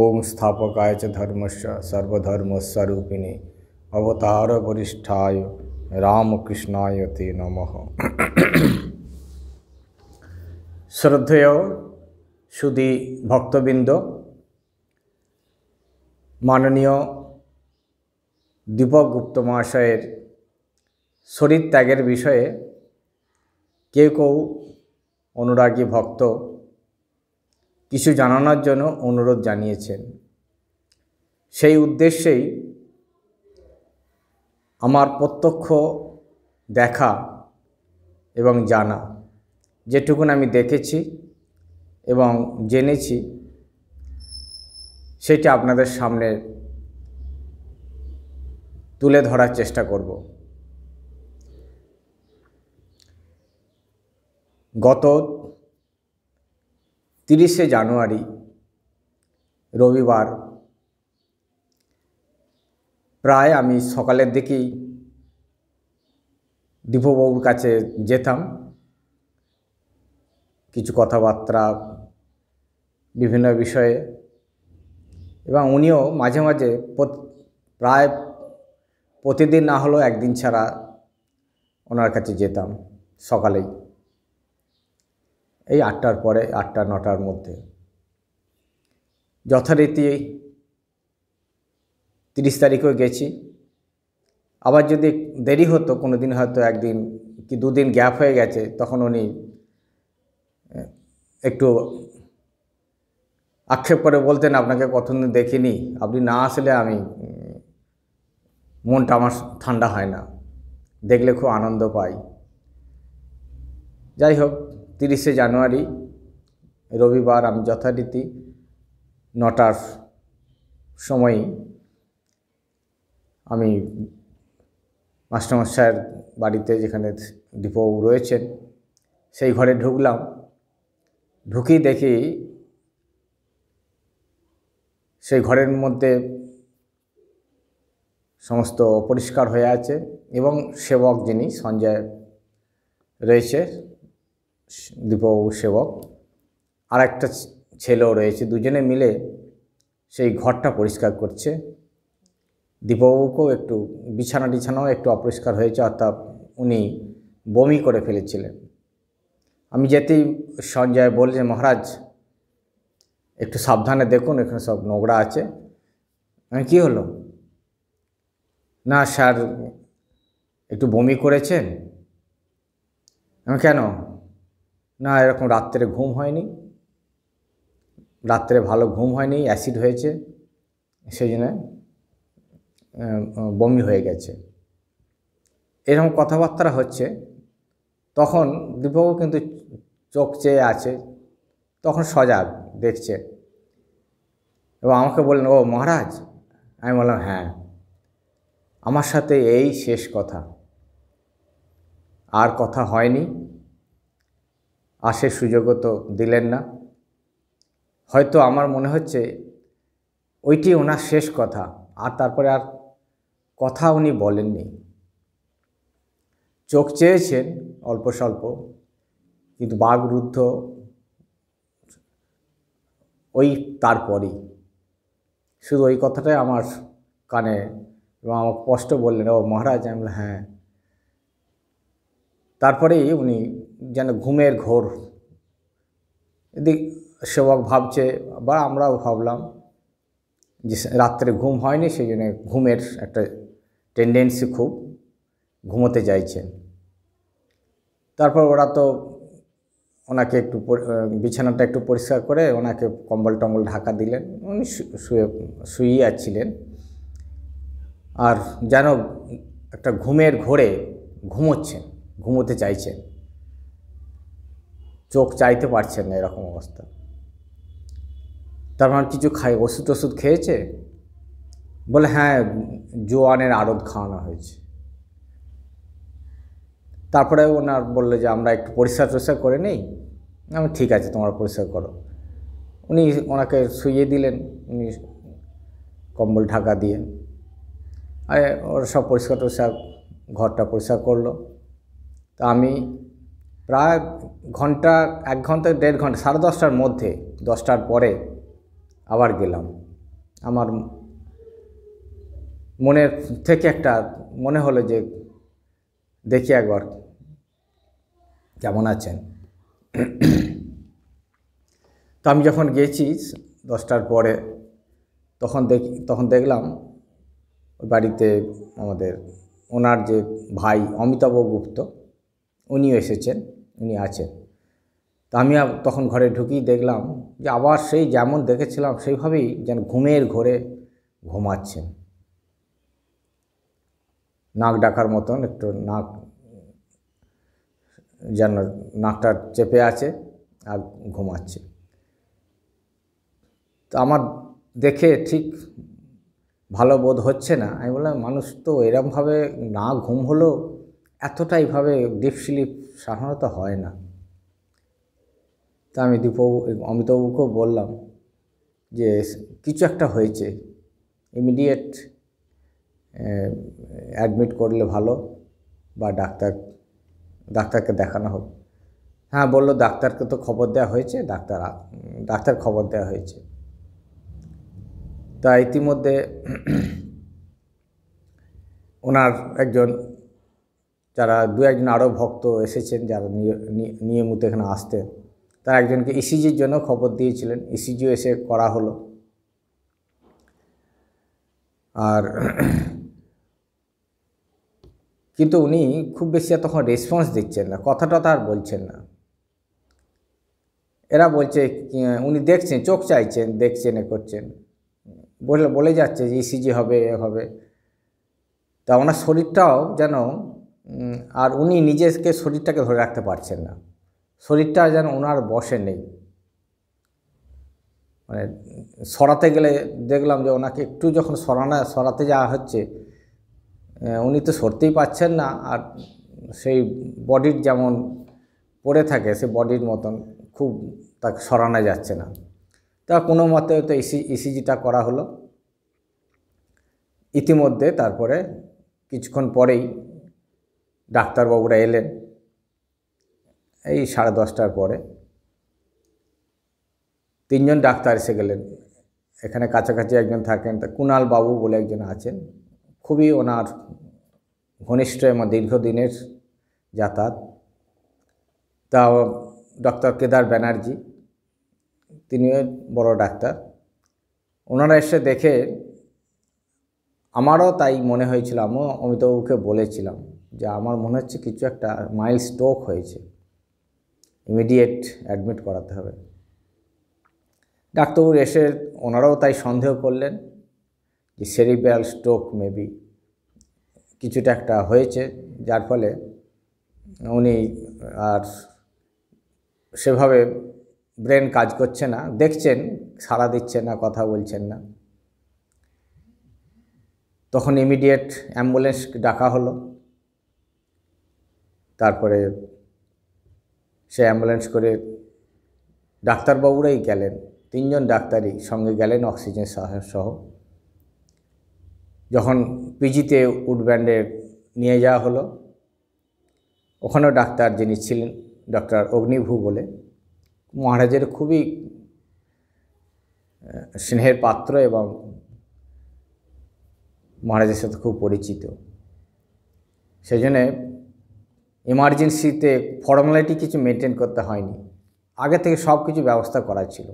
ওম স্থাপকায় চ ধর্মস্য সর্বধর্মস্বরূপিণী অবতার বরিষ্ঠায় রামকৃষ্ণায় তে নম শ্রদ্ধেয় সুদী ভক্তবৃন্দ মাননীয় দীপক গুপ্ত মহাশয়ের শরীর ত্যাগের বিষয়ে কেউ কেউ অনুরাগী ভক্ত কিছু জানানোর জন্য অনুরোধ জানিয়েছেন সেই উদ্দেশ্যেই আমার প্রত্যক্ষ দেখা এবং জানা যেটুকুন আমি দেখেছি এবং জেনেছি সেটা আপনাদের সামনে তুলে ধরার চেষ্টা করব গত তিরিশে জানুয়ারি রবিবার প্রায় আমি সকালের দিকেই দীপবাবুর কাছে যেতাম কিছু কথাবার্তা বিভিন্ন বিষয়ে এবং উনিও মাঝে মাঝে প্রায় প্রতিদিন না হলেও একদিন ছাড়া ওনার কাছে যেতাম সকালেই এই আটটার পরে আটটা নটার মধ্যে যথারীতি তিরিশ তারিখেও গেছি আবার যদি দেরি হতো কোনো দিন হয়তো একদিন কি দুদিন গ্যাপ হয়ে গেছে তখন উনি একটু আক্ষেপ করে বলতেন আপনাকে কতদিন দেখিনি আপনি না আসলে আমি মনটা আমার ঠান্ডা হয় না দেখলে খুব আনন্দ পাই যাই হোক তিরিশে জানুয়ারি রবিবার আমি যথারীতি নটার সময় আমি মাস্টারমশাইয়ের বাড়িতে যেখানে ডিপো রয়েছেন সেই ঘরে ঢুকলাম ঢুকি দেখি সেই ঘরের মধ্যে সমস্ত পরিষ্কার হয়ে আছে এবং সেবক যিনি সঞ্জয় রয়েছে দীপবাবু সেবক আর একটা ছেলেও রয়েছে দুজনে মিলে সেই ঘরটা পরিষ্কার করছে দীপবাবুকেও একটু বিছানা টিছানাও একটু অপরিষ্কার হয়েছে অর্থাৎ উনি বমি করে ফেলেছিলেন আমি যেতেই সঞ্জয় যে মহারাজ একটু সাবধানে দেখুন এখানে সব নোংরা আছে মানে কি হলো না স্যার একটু বমি করেছেন কেন না এরকম রাত্রে ঘুম হয়নি রাত্রে ভালো ঘুম হয়নি অ্যাসিড হয়েছে সেই জন্য বমি হয়ে গেছে এরকম কথাবার্তা হচ্ছে তখন দীপকও কিন্তু চোখ চেয়ে আছে তখন সজাগ দেখছে এবং আমাকে বললেন ও মহারাজ আমি বললাম হ্যাঁ আমার সাথে এই শেষ কথা আর কথা হয়নি আসে সুযোগও তো দিলেন না হয়তো আমার মনে হচ্ছে ওইটি ওনার শেষ কথা আর তারপরে আর কথা উনি বলেননি চোখ চেয়েছেন অল্প স্বল্প কিন্তু বাঘরুদ্ধ ওই তারপরই শুধু ওই কথাটাই আমার কানে এবং আমাকে স্পষ্ট বললেন ও মহারাজ আমি হ্যাঁ তারপরেই উনি যেন ঘুমের ঘোর এদিক সেবক ভাবছে বা আমরাও ভাবলাম যে রাত্রে ঘুম হয়নি সেই জন্য ঘুমের একটা টেন্ডেন্সি খুব ঘুমোতে চাইছেন তারপর ওরা তো ওনাকে একটু বিছানাটা একটু পরিষ্কার করে ওনাকে কম্বল টম্বল ঢাকা দিলেন উনি শুয়ে শুয়ে আছিলেন আর যেন একটা ঘুমের ঘোরে ঘুমোচ্ছেন ঘুমোতে চাইছেন চোখ চাইতে পারছেন না এরকম অবস্থা তার মানে কিছু খাই ওষুধ ওষুধ খেয়েছে বলে হ্যাঁ জোয়ানের আড়ত খাওয়ানো হয়েছে তারপরে ওনার বললো যে আমরা একটু পরিষ্কার টরিষ্কার করে নেই আমি ঠিক আছে তোমরা পরিষ্কার করো উনি ওনাকে শুইয়ে দিলেন উনি কম্বল ঢাকা দিয়ে আর ওরা সব পরিষ্কার টরিষ্কার ঘরটা পরিষ্কার করলো তা আমি প্রায় ঘন্টা এক ঘন্টা দেড় ঘন্টা সাড়ে দশটার মধ্যে দশটার পরে আবার গেলাম আমার মনের থেকে একটা মনে হলো যে দেখি একবার কেমন আছেন তো আমি যখন গেছি দশটার পরে তখন দেখি তখন দেখলাম বাড়িতে আমাদের ওনার যে ভাই অমিতাভ গুপ্ত উনিও এসেছেন উনি আছেন তো আমি তখন ঘরে ঢুকি দেখলাম যে আবার সেই যেমন দেখেছিলাম সেইভাবেই যেন ঘুমের ঘরে ঘুমাচ্ছেন নাক ডাকার মতন একটু নাক যেন নাকটা চেপে আছে আর ঘুমাচ্ছে তো আমার দেখে ঠিক ভালো বোধ হচ্ছে না আমি বললাম মানুষ তো এরমভাবে না ঘুম হলো এতটা এইভাবে ডিপ সাধারণত হয় না তা আমি দীপবাবু অমিতবাবুকেও বললাম যে কিছু একটা হয়েছে ইমিডিয়েট অ্যাডমিট করলে ভালো বা ডাক্তার ডাক্তারকে দেখানো হোক হ্যাঁ বললো ডাক্তারকে তো খবর দেওয়া হয়েছে ডাক্তার ডাক্তার খবর দেওয়া হয়েছে তা ইতিমধ্যে ওনার একজন যারা দু একজন আরও ভক্ত এসেছেন যারা নিয়মিত এখানে আসতেন তার একজনকে ইসিজির জন্য খবর দিয়েছিলেন ইসিজিও এসে করা হলো আর কিন্তু উনি খুব বেশি তখন রেসপন্স দিচ্ছেন না কথাটা তার বলছেন না এরা বলছে উনি দেখছেন চোখ চাইছেন দেখছেন এ করছেন বলে বলে যাচ্ছে যে ইসিজি হবে এ হবে তা ওনার শরীরটাও যেন আর উনি নিজেকে শরীরটাকে ধরে রাখতে পারছেন না শরীরটা যেন ওনার বসে নেই মানে সরাতে গেলে দেখলাম যে ওনাকে একটু যখন সরানো সরাতে যাওয়া হচ্ছে উনি তো সরতেই পাচ্ছেন না আর সেই বডির যেমন পড়ে থাকে সে বডির মতন খুব তাকে সরানো যাচ্ছে না তা কোনো মতে তো ইসি ইসিজিটা করা হলো ইতিমধ্যে তারপরে কিছুক্ষণ পরেই ডাক্তারবাবুরা এলেন এই সাড়ে দশটার পরে তিনজন ডাক্তার এসে গেলেন এখানে কাছাকাছি একজন থাকেন তা কুণাল বাবু বলে একজন আছেন খুবই ওনার ঘনিষ্ঠ এবং দীর্ঘদিনের যাতায়াত তা ডক্টর কেদার ব্যানার্জি তিনি বড় ডাক্তার ওনারা এসে দেখে আমারও তাই মনে হয়েছিল আমিও আমি বলেছিলাম যে আমার মনে হচ্ছে কিছু একটা মাইল স্ট্রোক হয়েছে ইমিডিয়েট অ্যাডমিট করাতে হবে ডাক্তারবাবু এসে ওনারাও তাই সন্দেহ করলেন যে সেরিব্যাল স্ট্রোক মেবি কিছুটা একটা হয়েছে যার ফলে উনি আর সেভাবে ব্রেন কাজ করছে না দেখছেন সাড়া দিচ্ছে না কথা বলছেন না তখন ইমিডিয়েট অ্যাম্বুলেন্স ডাকা হলো তারপরে সে অ্যাম্বুলেন্স করে ডাক্তারবাবুরাই গেলেন তিনজন ডাক্তারই সঙ্গে গেলেন অক্সিজেন সহ যখন পিজিতে উডব্যান্ডে নিয়ে যাওয়া হলো ওখানেও ডাক্তার যিনি ছিলেন ডক্টর অগ্নিভূ বলে মহারাজের খুবই স্নেহের পাত্র এবং মহারাজের সাথে খুব পরিচিত সেই জন্যে এমার্জেন্সিতে ফর্মালিটি কিছু মেনটেন করতে হয়নি আগে থেকে সব কিছু ব্যবস্থা করা ছিল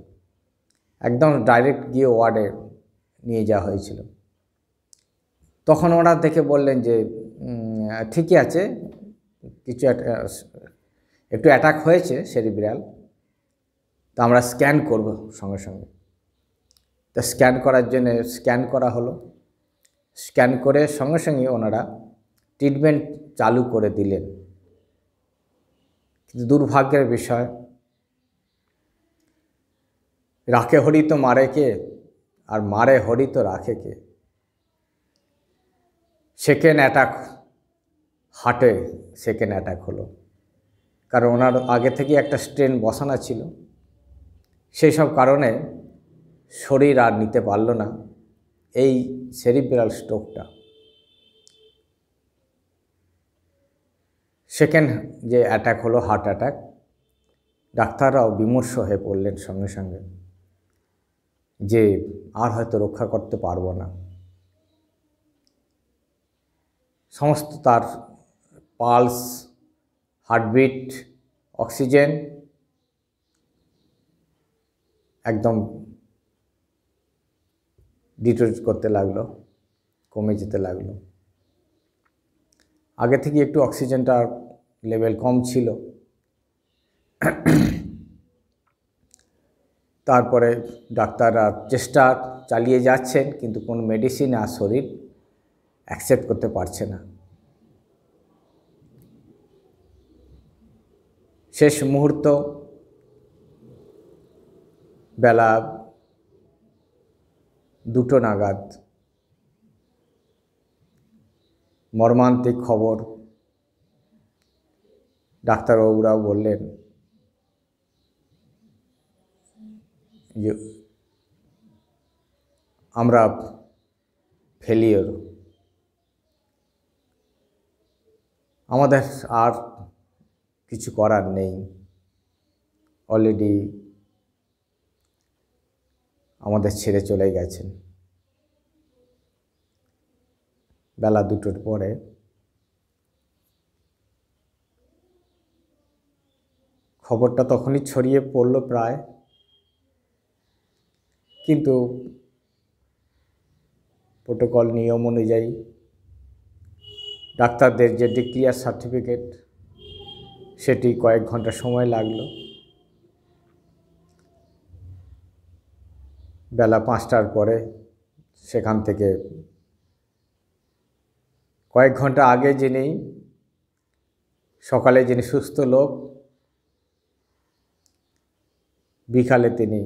একদম ডাইরেক্ট গিয়ে ওয়ার্ডে নিয়ে যাওয়া হয়েছিল তখন ওরা দেখে বললেন যে ঠিকই আছে কিছু একটু অ্যাটাক হয়েছে বিড়াল তো আমরা স্ক্যান করব সঙ্গে সঙ্গে তা স্ক্যান করার জন্য স্ক্যান করা হলো স্ক্যান করে সঙ্গে সঙ্গে ওনারা ট্রিটমেন্ট চালু করে দিলেন কিন্তু দুর্ভাগ্যের বিষয় রাখে হরি তো মারে কে আর মারে হরি তো রাখে কে সেকেন্ড অ্যাটাক হাটে সেকেন্ড অ্যাটাক হলো কারণ ওনার আগে থেকে একটা স্ট্রেন বসানো ছিল সেই সব কারণে শরীর আর নিতে পারল না এই সেরিব্রাল স্ট্রোকটা সেকেন্ড যে অ্যাটাক হলো হার্ট অ্যাটাক ডাক্তাররাও বিমর্ষ হয়ে পড়লেন সঙ্গে সঙ্গে যে আর হয়তো রক্ষা করতে পারবো না সমস্ত তার পালস হার্টবিট অক্সিজেন একদম ডিটোজ করতে লাগলো কমে যেতে লাগলো আগে থেকে একটু অক্সিজেনটার লেভেল কম ছিল তারপরে ডাক্তাররা চেষ্টা চালিয়ে যাচ্ছেন কিন্তু কোনো মেডিসিন আর শরীর অ্যাকসেপ্ট করতে পারছে না শেষ মুহূর্ত বেলা দুটো নাগাদ মর্মান্তিক খবর ডাক্তারবাবুরাও বললেন যে আমরা ফেলিওর আমাদের আর কিছু করার নেই অলরেডি আমাদের ছেড়ে চলে গেছেন বেলা দুটোর পরে খবরটা তখনই ছড়িয়ে পড়ল প্রায় কিন্তু প্রোটোকল নিয়ম অনুযায়ী ডাক্তারদের যে ডিক্লিয়ার সার্টিফিকেট সেটি কয়েক ঘন্টা সময় লাগলো বেলা পাঁচটার পরে সেখান থেকে কয়েক ঘন্টা আগে যিনি সকালে যিনি সুস্থ লোক বিকালে তিনি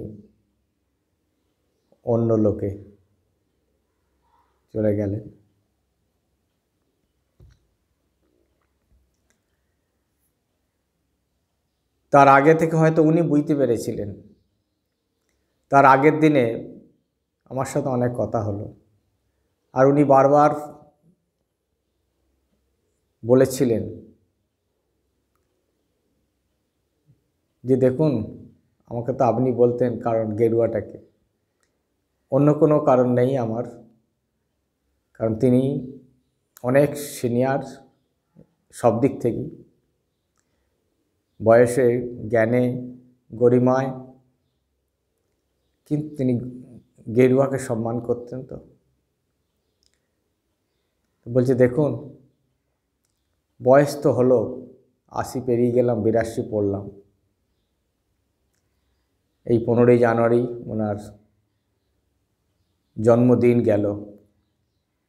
অন্য লোকে চলে গেলেন তার আগে থেকে হয়তো উনি বুঝতে পেরেছিলেন তার আগের দিনে আমার সাথে অনেক কথা হলো আর উনি বারবার বলেছিলেন যে দেখুন আমাকে তো আপনি বলতেন কারণ গেরুয়াটাকে অন্য কোনো কারণ নেই আমার কারণ তিনি অনেক সিনিয়র সব দিক থেকেই বয়সে জ্ঞানে গরিমায় কিন্তু তিনি গেরুয়াকে সম্মান করতেন তো বলছে দেখুন বয়স তো হলো আশি পেরিয়ে গেলাম বিরাশি পড়লাম এই পনেরোই জানুয়ারি ওনার জন্মদিন গেল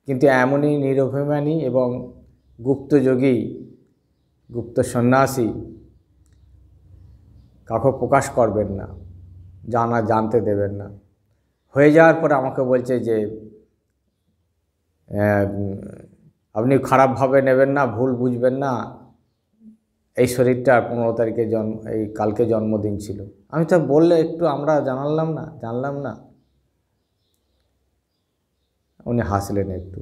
কিন্তু এমনই নিরভিমানী এবং গুপ্তযোগী গুপ্ত সন্ন্যাসী কাউকে প্রকাশ করবেন না জানা জানতে দেবেন না হয়ে যাওয়ার পরে আমাকে বলছে যে আপনি খারাপভাবে নেবেন না ভুল বুঝবেন না এই শরীরটা পনেরো তারিখে জন্ম এই কালকে জন্মদিন ছিল আমি তো বললে একটু আমরা জানালাম না জানলাম না উনি হাসলেন একটু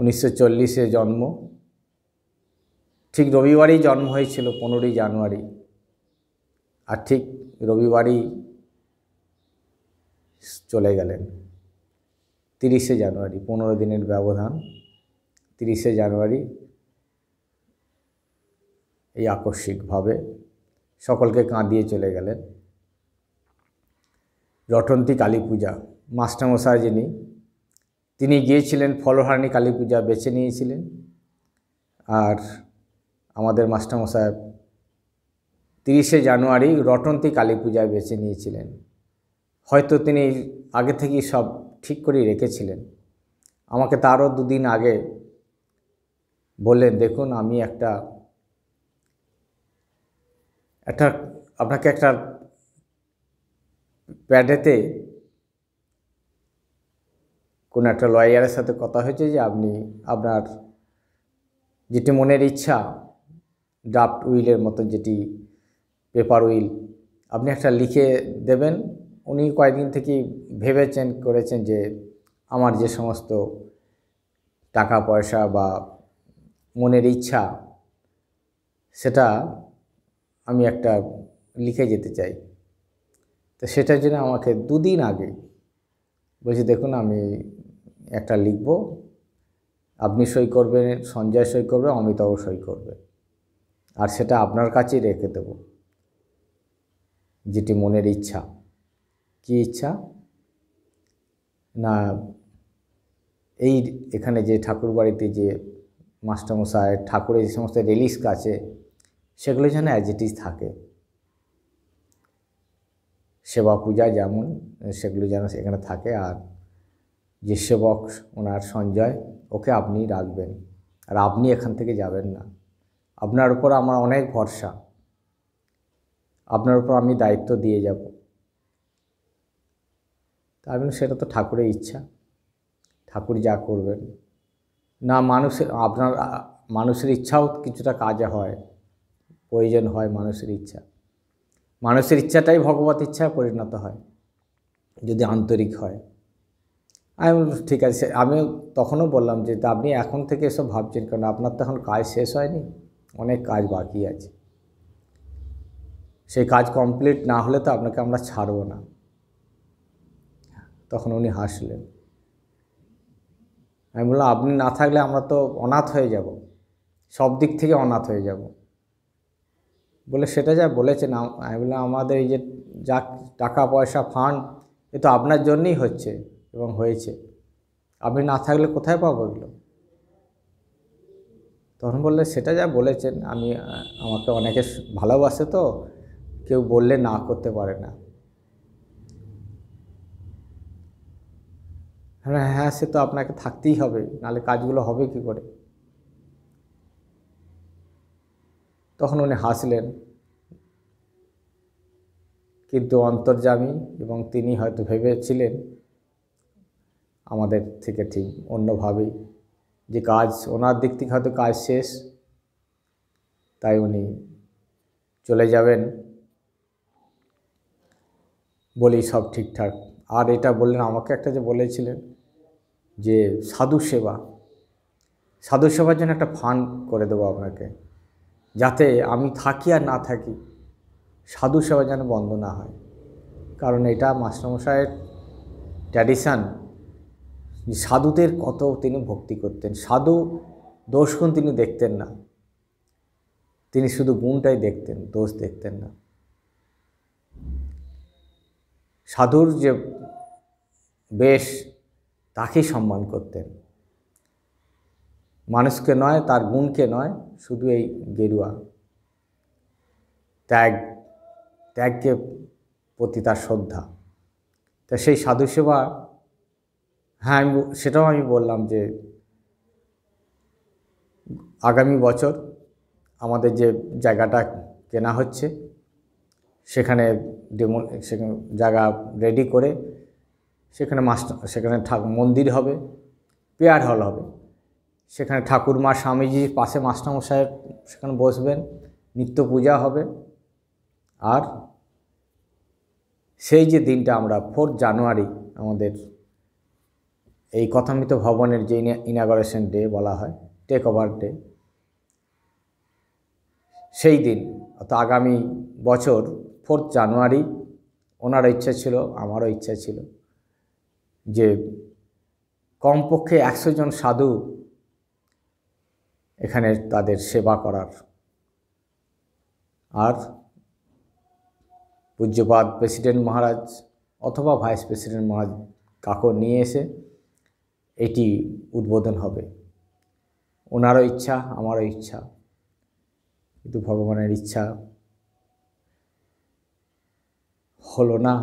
উনিশশো চল্লিশে জন্ম ঠিক রবিবারই জন্ম হয়েছিল পনেরোই জানুয়ারি আর ঠিক রবিবারই চলে গেলেন তিরিশে জানুয়ারি পনেরো দিনের ব্যবধান তিরিশে জানুয়ারি এই আকস্মিকভাবে সকলকে কাঁদিয়ে চলে গেলেন রটন্তী কালী পূজা মাস্টারমশাই যিনি তিনি গিয়েছিলেন ফলহারণী কালী পূজা বেছে নিয়েছিলেন আর আমাদের মাস্টারমশাই তিরিশে জানুয়ারি রটন্তী কালী পূজায় বেছে নিয়েছিলেন হয়তো তিনি আগে থেকেই সব ঠিক করেই রেখেছিলেন আমাকে তারও দুদিন আগে বললেন দেখুন আমি একটা একটা আপনাকে একটা প্যাডেতে কোনো একটা লয়ারের সাথে কথা হয়েছে যে আপনি আপনার যেটি মনের ইচ্ছা ড্রাফট উইলের মতো যেটি পেপার উইল আপনি একটা লিখে দেবেন উনি কয়েকদিন থেকেই ভেবেছেন করেছেন যে আমার যে সমস্ত টাকা পয়সা বা মনের ইচ্ছা সেটা আমি একটা লিখে যেতে চাই তো সেটার জন্য আমাকে দুদিন আগে বলছি দেখুন আমি একটা লিখব আপনি সই করবেন সঞ্জয় সই করবে অমিতাভ সই করবে আর সেটা আপনার কাছেই রেখে দেব যেটি মনের ইচ্ছা কি ইচ্ছা না এই এখানে যে ঠাকুর বাড়িতে যে মাস্টারমশাই ঠাকুরের যে সমস্ত রিলিস্ক আছে সেগুলো যেন অ্যাজ ইট ইজ থাকে সেবা পূজা যেমন সেগুলো যেন সেখানে থাকে আর যে সেবক ওনার সঞ্জয় ওকে আপনি রাখবেন আর আপনি এখান থেকে যাবেন না আপনার উপর আমার অনেক ভরসা আপনার উপর আমি দায়িত্ব দিয়ে যাব তা আমি সেটা তো ঠাকুরের ইচ্ছা ঠাকুর যা করবেন না মানুষের আপনার মানুষের ইচ্ছাও কিছুটা কাজে হয় প্রয়োজন হয় মানুষের ইচ্ছা মানুষের ইচ্ছাটাই ভগবত ইচ্ছায় পরিণত হয় যদি আন্তরিক হয় আমি ঠিক আছে আমি তখনও বললাম যে আপনি এখন থেকে এসব ভাবছেন কারণ আপনার তো এখন কাজ শেষ হয়নি অনেক কাজ বাকি আছে সেই কাজ কমপ্লিট না হলে তো আপনাকে আমরা ছাড়বো না তখন উনি হাসলেন আমি বললাম আপনি না থাকলে আমরা তো অনাথ হয়ে যাব সব দিক থেকে অনাথ হয়ে যাব বলে সেটা যা বলেছেন আমি বললাম আমাদের এই যে যা টাকা পয়সা ফান্ড এ তো আপনার জন্যই হচ্ছে এবং হয়েছে আপনি না থাকলে কোথায় পাবো এগুলো তখন বললে সেটা যা বলেছেন আমি আমাকে অনেকে ভালোবাসে তো কেউ বললে না করতে পারে না হ্যাঁ, হ্যাঁ সে তো আপনাকে থাকতেই হবে নালে কাজগুলো হবে কি করে তখন উনি হাসলেন কিন্তু অন্তর্জামী এবং তিনি হয়তো ভেবেছিলেন আমাদের থেকে ঠিক অন্যভাবেই যে কাজ ওনার দিক থেকে হয়তো কাজ শেষ তাই উনি চলে যাবেন বলি সব ঠিকঠাক আর এটা বললেন আমাকে একটা যে বলেছিলেন যে সাধু সেবা সাধু সেবার জন্য একটা ফান্ড করে দেবো আপনাকে যাতে আমি থাকি আর না থাকি সাধু সেবা যেন বন্ধ না হয় কারণ এটা মাস্টারমশাইয়ের ট্র্যাডিশান সাধুদের কত তিনি ভক্তি করতেন সাধু দোষগুণ তিনি দেখতেন না তিনি শুধু গুণটাই দেখতেন দোষ দেখতেন না সাধুর যে বেশ তাকে সম্মান করতেন মানুষকে নয় তার গুণকে নয় শুধু এই গেরুয়া ত্যাগ ত্যাগকে প্রতি তার শ্রদ্ধা তা সেই সাধু সেবা হ্যাঁ আমি সেটাও আমি বললাম যে আগামী বছর আমাদের যে জায়গাটা কেনা হচ্ছে সেখানে ডেমো সেখানে জায়গা রেডি করে সেখানে মাস্টার সেখানে ঠাকুর মন্দির হবে পেয়ার হল হবে সেখানে ঠাকুর মা স্বামীজির পাশে মাস্টারমশাই সেখানে বসবেন নিত্য পূজা হবে আর সেই যে দিনটা আমরা ফোর্থ জানুয়ারি আমাদের এই কথামিত ভবনের যে ইনাগরেশন ডে বলা হয় টেক ওভার ডে সেই দিন অর্থাৎ আগামী বছর ফোর্থ জানুয়ারি ওনার ইচ্ছা ছিল আমারও ইচ্ছা ছিল যে কমপক্ষে একশো জন সাধু এখানে তাদের সেবা করার আর পূজ্যপাত প্রেসিডেন্ট মহারাজ অথবা ভাইস প্রেসিডেন্ট মহারাজ কাকো নিয়ে এসে এটি উদ্বোধন হবে ওনারও ইচ্ছা আমারও ইচ্ছা কিন্তু ভগবানের ইচ্ছা হলো না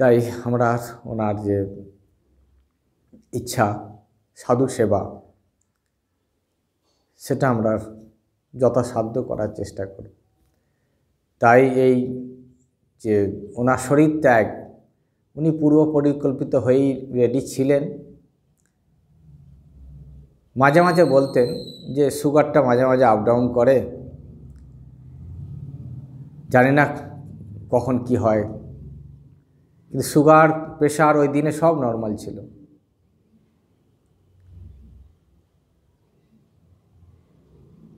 তাই আমরা ওনার যে ইচ্ছা সাধু সেবা সেটা আমরা যথাসাধ্য করার চেষ্টা করি তাই এই যে ওনার শরীর ত্যাগ উনি পূর্ব পরিকল্পিত হয়েই রেডি ছিলেন মাঝে মাঝে বলতেন যে সুগারটা মাঝে মাঝে আপ ডাউন করে জানি না কখন কি হয় কিন্তু সুগার প্রেশার ওই দিনে সব নর্মাল ছিল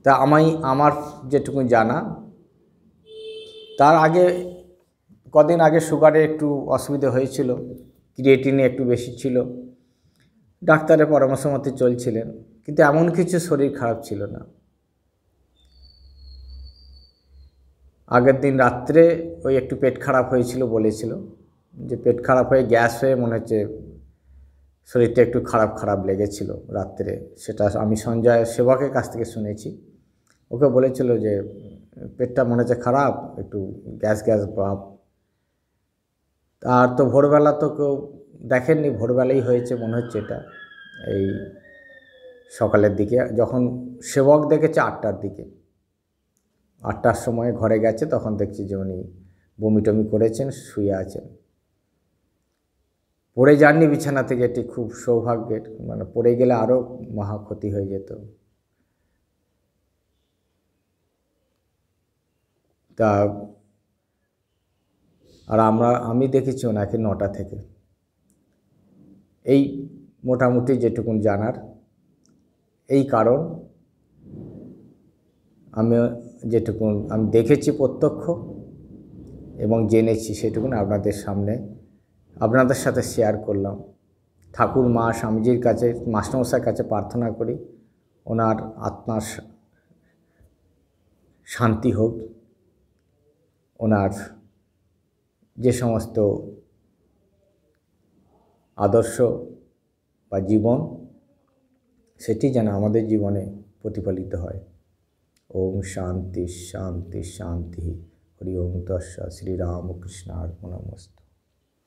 তা আমি আমার যেটুকু জানা তার আগে কদিন আগে সুগারে একটু অসুবিধা হয়েছিল ক্রিয়েটিনে একটু বেশি ছিল ডাক্তারের পরামর্শ মতে চলছিলেন কিন্তু এমন কিছু শরীর খারাপ ছিল না আগের দিন রাত্রে ওই একটু পেট খারাপ হয়েছিল বলেছিল যে পেট খারাপ হয়ে গ্যাস হয়ে মনে হচ্ছে শরীরটা একটু খারাপ খারাপ লেগেছিল রাত্রে সেটা আমি সঞ্জয় সেবকের কাছ থেকে শুনেছি ওকে বলেছিল যে পেটটা মনে হচ্ছে খারাপ একটু গ্যাস গ্যাস ভাব আর তো ভোরবেলা তো কেউ দেখেননি ভোরবেলাই হয়েছে মনে হচ্ছে এটা এই সকালের দিকে যখন সেবক দেখেছে আটটার দিকে আটটার সময় ঘরে গেছে তখন দেখছি যে উনি বমি টমি করেছেন শুয়ে আছেন পড়ে যাননি বিছানা থেকে এটি খুব সৌভাগ্যের মানে পড়ে গেলে আরও মহা ক্ষতি হয়ে যেত তা আর আমরা আমি দেখেছি ওনাকে নটা থেকে এই মোটামুটি যেটুকুন জানার এই কারণ আমি যেটুকুন আমি দেখেছি প্রত্যক্ষ এবং জেনেছি সেটুকুন আপনাদের সামনে আপনাদের সাথে শেয়ার করলাম ঠাকুর মা স্বামীজির কাছে মাস্টারমশাইয়ের কাছে প্রার্থনা করি ওনার আত্মার শান্তি হোক ওনার যে সমস্ত আদর্শ বা জীবন সেটি যেন আমাদের জীবনে প্রতিফলিত হয় ওম শান্তি শান্তি শান্তি হরি ওম তস্য শ্রীরামকৃষ্ণ আর মনমস্ত